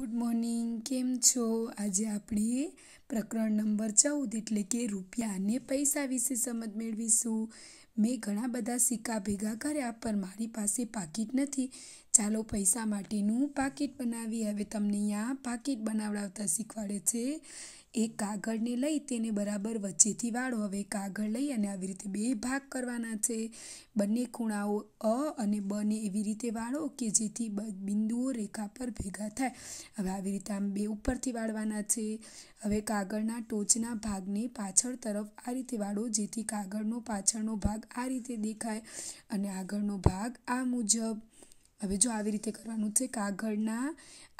good morning કેમ છો આજે આપણે પ્રકરણ નંબર ચૌદ એટલે કે રૂપિયા અને પૈસા વિશે સમજ મેળવીશું મેં ઘણા બધા સિક્કા ભેગા કર્યા પણ મારી પાસે પાકીટ નથી ચાલો પૈસા માટેનું પાકીટ બનાવીએ હવે તમને અહીંયા પાકીટ બનાવડાવતા શીખવાડે છે એક કાગળને લઈ તેને બરાબર વચ્ચેથી વાળો હવે કાગળ લઈ અને આવી રીતે બે ભાગ કરવાના છે બંને ખૂણાઓ અ અને બને એવી રીતે વાળો કે જેથી બિંદુઓ રેખા પર ભેગા થાય હવે આવી રીતે આમ બે ઉપરથી વાળવાના છે હવે કાગળના ટોચના ભાગને પાછળ તરફ આ રીતે વાળો જેથી કાગળનો પાછળનો ભાગ આ રીતે દેખાય અને આગળનો ભાગ આ મુજબ હવે જો આવી રીતે કરવાનું છે કાગળના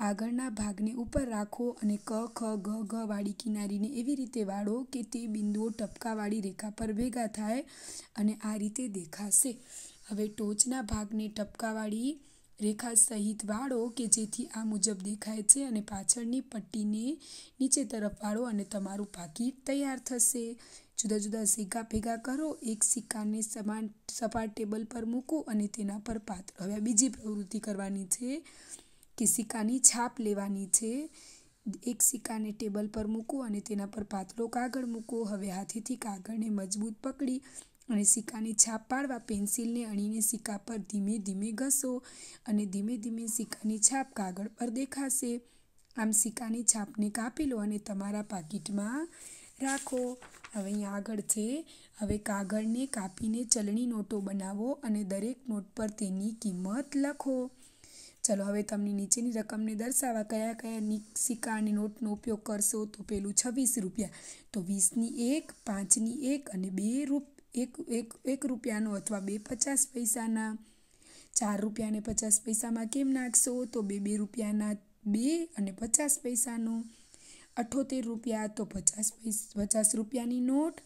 આગળના ભાગને ઉપર રાખો અને ક ખ ગ ઘ વાળી કિનારીને એવી રીતે વાળો કે તે બિંદુઓ ટપકાવાળી રેખા પર ભેગા થાય અને આ રીતે દેખાશે હવે ટોચના ભાગને ટપકાવાળી રેખા સહિત વાળો કે જેથી આ મુજબ દેખાય છે અને પાછળની પટ્ટીને નીચે તરફ વાળો અને તમારું પાકીટ તૈયાર થશે જુદા જુદા સિક્કા ભેગા કરો એક સિક્કાને સમાન સપાટ ટેબલ પર મૂકો અને તેના પર પાત્ર હવે બીજી પ્રવૃત્તિ કરવાની છે કે સિક્કાની છાપ લેવાની છે એક સિક્કાને ટેબલ પર મૂકો અને તેના પર પાતળો કાગળ મૂકો હવે હાથેથી કાગળને મજબૂત પકડી અને સિક્કાની છાપ પાડવા પેન્સિલને અણીને સિક્કા પર ધીમે ધીમે ઘસો અને ધીમે ધીમે સિક્કાની છાપ કાગળ પર દેખાશે આમ સિક્કાની છાપને કાપી લો અને તમારા પાકીટમાં રાખો હવે અહીંયા આગળ છે હવે કાગળને કાપીને ચલણી નોટો બનાવો અને દરેક નોટ પર તેની કિંમત લખો ચલો હવે તમને નીચેની રકમને દર્શાવવા કયા કયા સિક્કાની નોટનો ઉપયોગ કરશો તો પેલું છવ્વીસ રૂપિયા તો વીસની એક પાંચની એક અને બે રૂપ એક એક એક રૂપિયાનો અથવા બે પચાસ પૈસાના ચાર રૂપિયાને પચાસ પૈસામાં કેમ નાખશો તો બે બે રૂપિયાના બે અને પચાસ પૈસાનો અઠોતેર રૂપિયા તો પચાસ પચાસ રૂપિયાની નોટ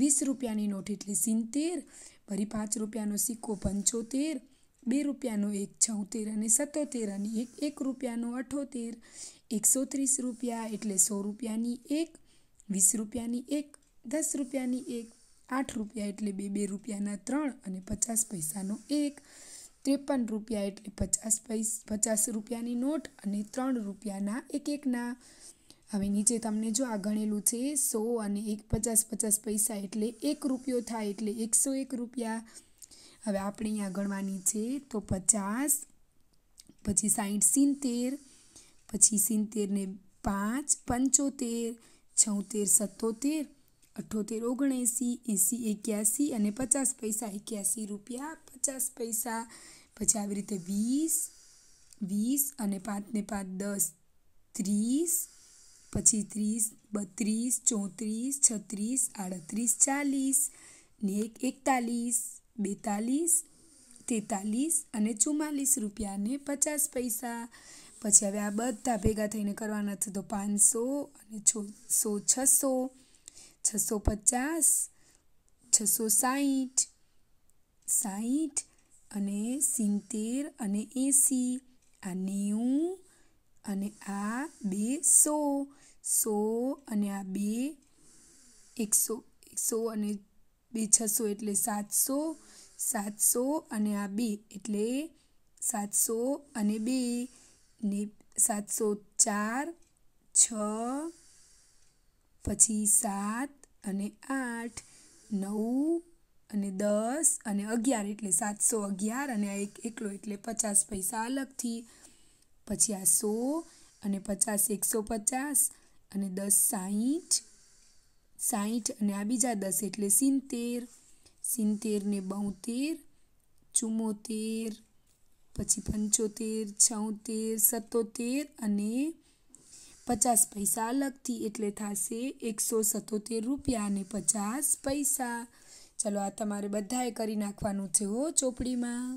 વીસ રૂપિયાની નોટ એટલે સિત્તેર વળી પાંચ રૂપિયાનો સિક્કો પંચોતેર બે રૂપિયાનો એક ચૌતેર અને સત્તોતેર અને એક એક રૂપિયાનો અઠોતેર એકસો ત્રીસ રૂપિયા એટલે સો રૂપિયાની એક વીસ રૂપિયાની એક દસ રૂપિયાની એક આઠ રૂપિયા એટલે બે બે રૂપિયાના ત્રણ અને પચાસ પૈસાનો એક ત્રેપન રૂપિયા એટલે પચાસ પૈસ પચાસ રૂપિયાની નોટ અને ત્રણ રૂપિયાના એક એકના હવે નીચે તમને જો આ ગણેલું છે સો અને એક પચાસ પચાસ પૈસા એટલે એક રૂપિયો થાય એટલે એકસો એક રૂપિયા હવે આપણે અહીંયા ગણવાની છે તો પચાસ પછી સાઠ સિત્તેર પછી સિત્તેરને પાંચ પંચોતેર છોતેર સત્તોતેર અઠ્ઠોતેર ઓગણએંસી એંસી એક્યાસી અને પચાસ પૈસા એક્યાસી રૂપિયા પચાસ પૈસા પછી આવી રીતે વીસ વીસ અને પાંચને પાંચ દસ ત્રીસ પછી ત્રીસ બત્રીસ ચોત્રીસ છત્રીસ આડત્રીસ ચાલીસ ને એક એકતાલીસ બેતાલીસ તેતાલીસ અને ચુમ્માલીસ રૂપિયાને પચાસ પૈસા પછી હવે આ બધા ભેગા થઈને કરવાના છે તો પાંચસો અને સો છસો છસો પચાસ છસો સાઠ સાહીઠ અને સિત્તેર અને એંસી આ નેવું અને આ બે સો સો અને આ બે એકસો એકસો અને બે છસો એટલે સાતસો સાતસો અને આ બે એટલે સાતસો અને બે ને સાતસો ચાર છ પછી સાત અને આઠ નવ અને દસ અને અગિયાર એટલે સાતસો અગિયાર અને આ એક એકલો એટલે પચાસ પૈસા અલગથી પછી આ સો અને પચાસ એકસો પચાસ અને દસ સાહીઠ સાહીઠ અને આ બીજા દસ એટલે સિત્તેર સિત્તેર ને બોતેર ચુમ્મોતેર પછી પંચોતેર છોતેર સત્તોતેર અને પચાસ પૈસા અલગથી એટલે થશે એકસો સત્તોતેર રૂપિયા અને પચાસ પૈસા ચલો આ તમારે બધાએ કરી નાખવાનું છે હો ચોપડીમાં